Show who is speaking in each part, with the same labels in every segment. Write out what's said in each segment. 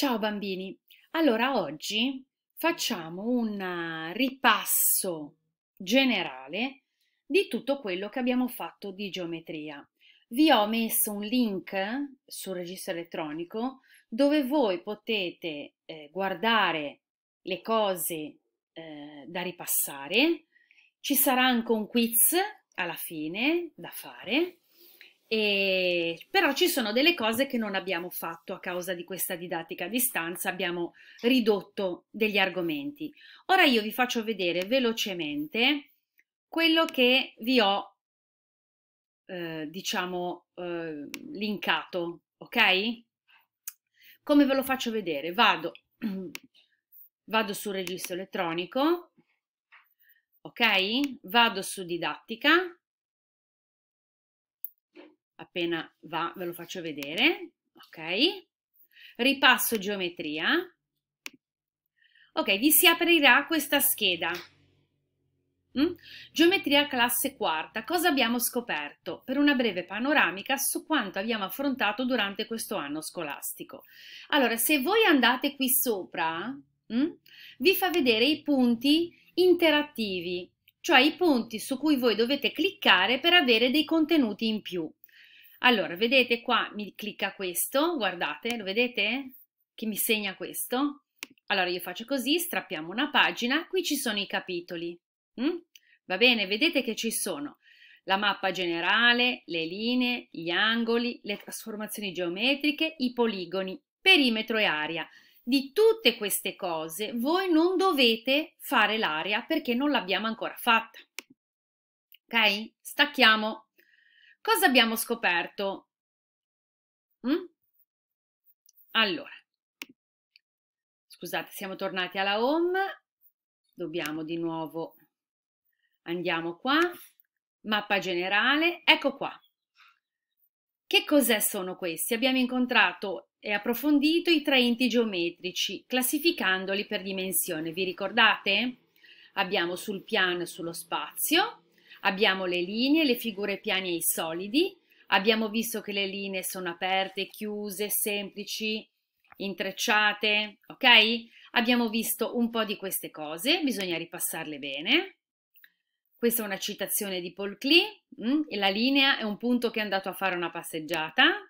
Speaker 1: Ciao bambini, allora oggi facciamo un eh, ripasso generale di tutto quello che abbiamo fatto di geometria. Vi ho messo un link sul registro elettronico dove voi potete eh, guardare le cose eh, da ripassare. Ci sarà anche un quiz alla fine da fare e, però ci sono delle cose che non abbiamo fatto a causa di questa didattica a distanza, abbiamo ridotto degli argomenti. Ora io vi faccio vedere velocemente quello che vi ho, eh, diciamo, eh, linkato, ok? Come ve lo faccio vedere? Vado, vado sul registro elettronico, ok? Vado su didattica appena va ve lo faccio vedere, ok? Ripasso geometria. Ok, vi si aprirà questa scheda. Mm? Geometria classe quarta. Cosa abbiamo scoperto? Per una breve panoramica su quanto abbiamo affrontato durante questo anno scolastico. Allora, se voi andate qui sopra, mm? vi fa vedere i punti interattivi, cioè i punti su cui voi dovete cliccare per avere dei contenuti in più. Allora, vedete qua mi clicca questo, guardate, lo vedete? Che mi segna questo. Allora io faccio così, strappiamo una pagina, qui ci sono i capitoli. Mm? Va bene, vedete che ci sono la mappa generale, le linee, gli angoli, le trasformazioni geometriche, i poligoni, perimetro e area. Di tutte queste cose voi non dovete fare l'area perché non l'abbiamo ancora fatta. Ok? Stacchiamo. Cosa abbiamo scoperto? Mm? Allora, scusate, siamo tornati alla home, dobbiamo di nuovo, andiamo qua, mappa generale, ecco qua. Che cos'è sono questi? Abbiamo incontrato e approfondito i traenti geometrici, classificandoli per dimensione, vi ricordate? Abbiamo sul piano e sullo spazio, Abbiamo le linee, le figure piani e i solidi. Abbiamo visto che le linee sono aperte, chiuse, semplici, intrecciate, ok? Abbiamo visto un po' di queste cose, bisogna ripassarle bene. Questa è una citazione di Paul Klee, mm? e la linea è un punto che è andato a fare una passeggiata.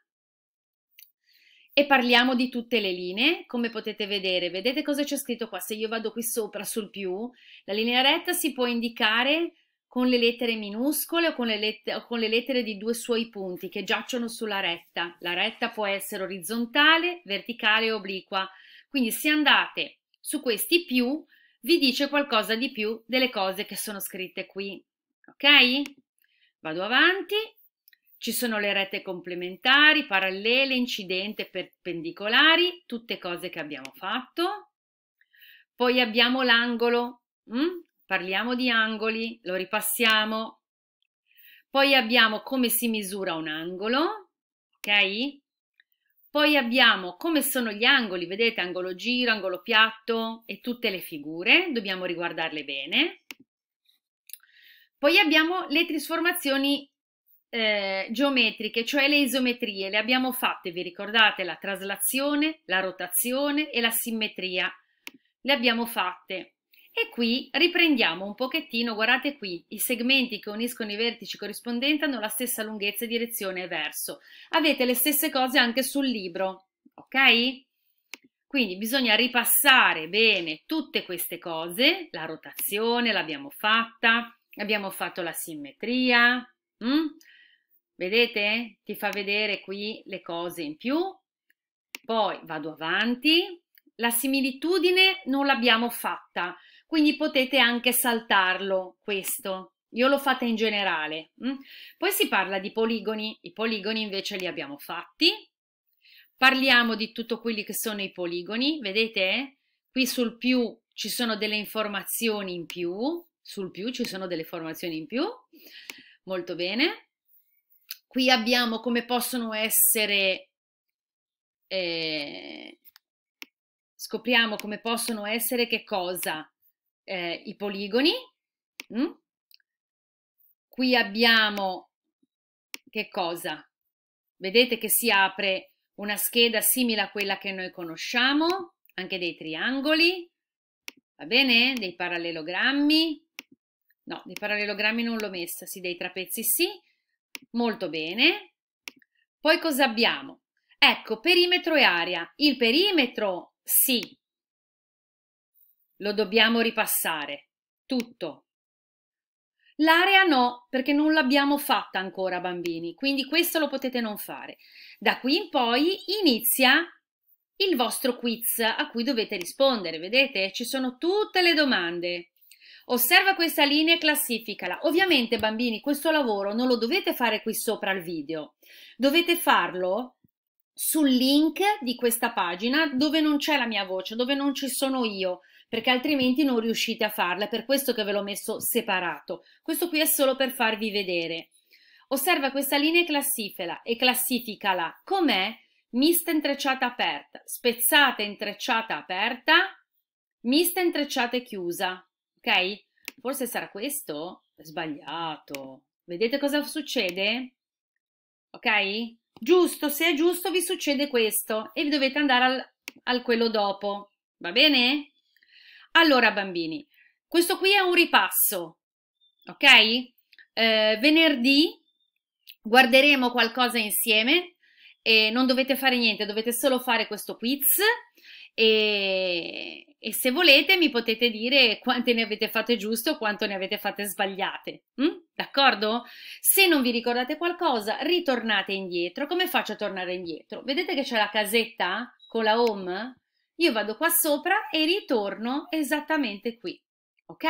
Speaker 1: E parliamo di tutte le linee, come potete vedere, vedete cosa c'è scritto qua? Se io vado qui sopra sul più, la linea retta si può indicare con le lettere minuscole o con le, let- o con le lettere di due suoi punti che giacciono sulla retta. La retta può essere orizzontale, verticale o obliqua. Quindi se andate su questi più, vi dice qualcosa di più delle cose che sono scritte qui. Ok? Vado avanti. Ci sono le rette complementari, parallele, incidente, perpendicolari, tutte cose che abbiamo fatto. Poi abbiamo l'angolo, mm? parliamo di angoli, lo ripassiamo. Poi abbiamo come si misura un angolo, ok? Poi abbiamo come sono gli angoli, vedete angolo giro, angolo piatto e tutte le figure, dobbiamo riguardarle bene. Poi abbiamo le trasformazioni eh, geometriche, cioè le isometrie, le abbiamo fatte, vi ricordate, la traslazione, la rotazione e la simmetria, le abbiamo fatte. E qui riprendiamo un pochettino, guardate qui, i segmenti che uniscono i vertici corrispondenti hanno la stessa lunghezza, direzione e verso. Avete le stesse cose anche sul libro, ok? Quindi bisogna ripassare bene tutte queste cose, la rotazione l'abbiamo fatta, abbiamo fatto la simmetria, mh? Mm? vedete? Ti fa vedere qui le cose in più, poi vado avanti, la similitudine non l'abbiamo fatta, quindi potete anche saltarlo questo. Io l'ho fatta in generale. Mm. Poi si parla di poligoni, i poligoni invece li abbiamo fatti. Parliamo di tutto quelli che sono i poligoni, vedete? Qui sul più ci sono delle informazioni in più, sul più ci sono delle informazioni in più. Molto bene. Qui abbiamo come possono essere eh, scopriamo come possono essere che cosa? eh, i poligoni. Mm? Qui abbiamo che cosa? Vedete che si apre una scheda simile a quella che noi conosciamo, anche dei triangoli, va bene? Dei parallelogrammi. No, dei parallelogrammi non l'ho messa, sì, dei trapezzi sì. Molto bene. Poi cosa abbiamo? Ecco, perimetro e area. Il perimetro, sì, lo dobbiamo ripassare. Tutto. L'area no, perché non l'abbiamo fatta ancora bambini, quindi questo lo potete non fare. Da qui in poi inizia il vostro quiz a cui dovete rispondere. Vedete, ci sono tutte le domande. Osserva questa linea e classificala. Ovviamente, bambini, questo lavoro non lo dovete fare qui sopra al video. Dovete farlo sul link di questa pagina dove non c'è la mia voce, dove non ci sono io perché altrimenti non riuscite a farla, è per questo che ve l'ho messo separato. Questo qui è solo per farvi vedere. Osserva questa linea e classifela e classificala com'è mista intrecciata aperta, spezzata intrecciata aperta, mista intrecciata e chiusa, ok? Forse sarà questo? Sbagliato. Vedete cosa succede? Ok? Giusto, se è giusto vi succede questo e vi dovete andare al, al quello dopo, va bene? Allora, bambini, questo qui è un ripasso, ok? Eh, venerdì guarderemo qualcosa insieme e non dovete fare niente, dovete solo fare questo quiz e, e se volete mi potete dire quante ne avete fatte giuste o quanto ne avete fatte sbagliate, mm? d'accordo? Se non vi ricordate qualcosa, ritornate indietro. Come faccio a tornare indietro? Vedete che c'è la casetta con la home? io vado qua sopra e ritorno esattamente qui. Ok?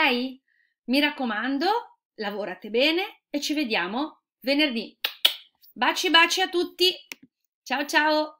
Speaker 1: Mi raccomando, lavorate bene e ci vediamo venerdì. Baci baci a tutti. Ciao ciao.